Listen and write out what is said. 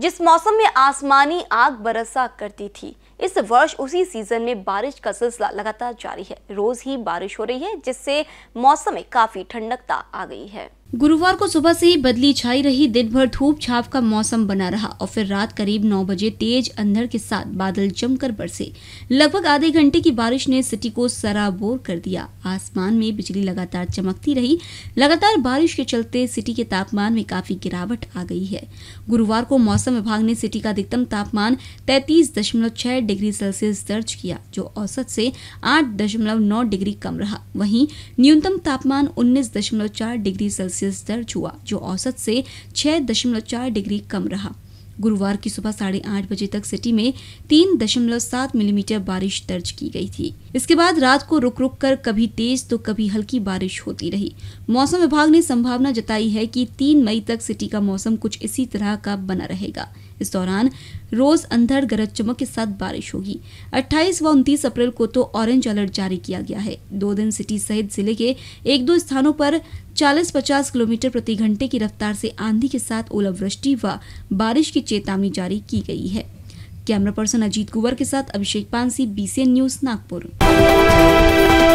जिस मौसम में आसमानी आग बरसा करती थी इस वर्ष उसी सीजन में बारिश का सिलसिला लगातार जारी है रोज ही बारिश हो रही है जिससे मौसम में काफी ठंडकता आ गई है गुरुवार को सुबह से ही बदली छाई रही दिन भर धूप छाप का मौसम बना रहा और फिर रात करीब 9 बजे तेज अंधर के साथ बादल जमकर बरसे लगभग आधे घंटे की बारिश ने सिटी को सराबोर कर दिया आसमान में बिजली लगातार चमकती रही लगातार बारिश के चलते सिटी के तापमान में काफी गिरावट आ गई है गुरुवार को मौसम विभाग ने सिटी का अधिकतम तापमान तैतीस डिग्री सेल्सियस दर्ज किया जो औसत से 8.9 डिग्री कम रहा वहीं न्यूनतम तापमान 19.4 डिग्री सेल्सियस दर्ज हुआ जो औसत से 6.4 डिग्री कम रहा गुरुवार की सुबह साढ़े आठ बजे तक सिटी में तीन दशमलव सात मिलीमीटर बारिश दर्ज की गई थी इसके बाद रात को रुक रुक कर कभी तेज तो कभी हल्की बारिश होती रही मौसम विभाग ने संभावना जताई है कि तीन मई तक सिटी का मौसम कुछ इसी तरह का बना रहेगा इस दौरान रोज अंधड़ गरज चमक के साथ बारिश होगी 28 व 29 अप्रैल को तो ऑरेंज अलर्ट जारी किया गया है दो दिन सिटी सहित जिले के एक दो स्थानों पर 40-50 किलोमीटर प्रति घंटे की रफ्तार से आंधी के साथ ओलावृष्टि व बारिश की चेतावनी जारी की गई है कैमरा पर्सन अजीत कुंवर के साथ अभिषेक पानसी बीसीएन न्यूज नागपुर